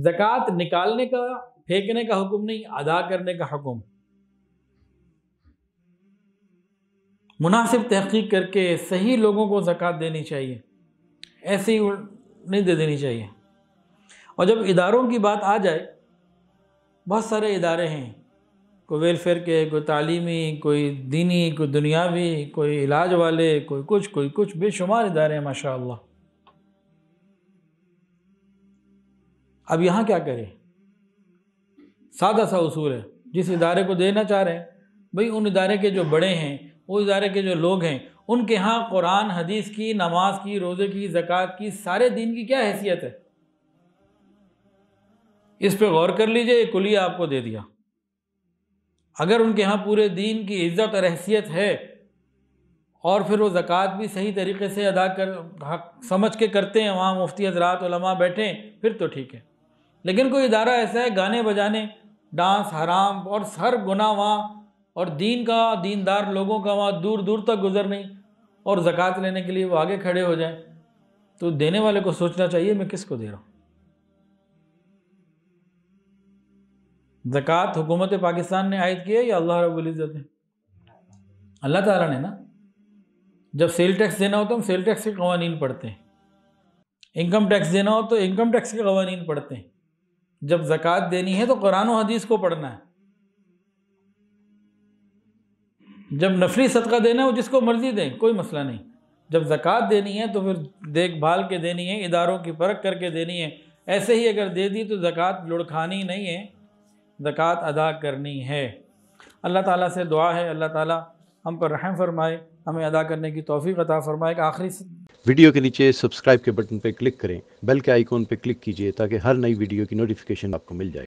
जक़ात निकालने का फेंकने का हुक्म नहीं अदा करने का हुक्म मुनासिब तहकीक करके सही लोगों को जक़ात देनी चाहिए ऐसी नहीं दे देनी चाहिए और जब इदारों की बात आ जाए बहुत सारे इदारे हैं कोई वेलफेयर के कोई तालीमी कोई दीनी कोई दुनियावी कोई इलाज वाले कोई कुछ कोई कुछ बेशुमार इदारे हैं माशा अब यहाँ क्या करें सादा सा उसूल है जिस इदारे को देना चाह रहे हैं भाई उन इदारे के जो बड़े हैं वो इदारे के जो लोग हैं उनके यहाँ कुरान हदीस की नमाज की रोज़े की ज़क़़त की सारे दिन की क्या हैसियत है इस पर गौर कर लीजिए एक कुलिया आपको दे दिया अगर उनके यहाँ पूरे दीन की इज्जत और हैसियत है और फिर वो ज़क़़त भी सही तरीके से अदा कर समझ के करते हैं वहाँ मुफ्ती हजरात बैठें फिर तो ठीक है लेकिन कोई इदारा ऐसा है गाने बजाने डांस हराम और सर गुना वहाँ और दीन का दीनदार लोगों का वहाँ दूर दूर तक गुजर नहीं और ज़क़़त लेने के लिए वो आगे खड़े हो जाएं तो देने वाले को सोचना चाहिए मैं किसको दे रहा हूँ ज़क़़त हुकूमत पाकिस्तान ने आयद किया या अल्लाह रबुल्ज़त ने अल्लाह ताला ने ना जब सेल टैक्स देना हो तो हम सेल टैक्स के कवानीन पढ़ते हैं इनकम टैक्स देना हो तो इनकम टैक्स के कवानीन पढ़ते हैं जब ज़क़़त देनी है तो कुरान और हदीस को पढ़ना है जब नफली सदका देना है जिसको मर्ज़ी दें कोई मसला नहीं जब ज़क़़त देनी है तो फिर देखभाल के देनी है इदारों की परख करके देनी है ऐसे ही अगर दे दी तो ज़क़़त लुढ़खानी नहीं है ज़क़़त अदा करनी है अल्लाह ताला से दुआ है अल्लाह ताला हम पर रहम फरमाए हमें अदा करने की तोफ़ी अदा फरमाए आखिरी वीडियो के नीचे सब्सक्राइब के बटन पर क्लिक करें बेल के आइकॉन पर क्लिक कीजिए ताकि हर नई वीडियो की नोटिफिकेशन आपको मिल जाए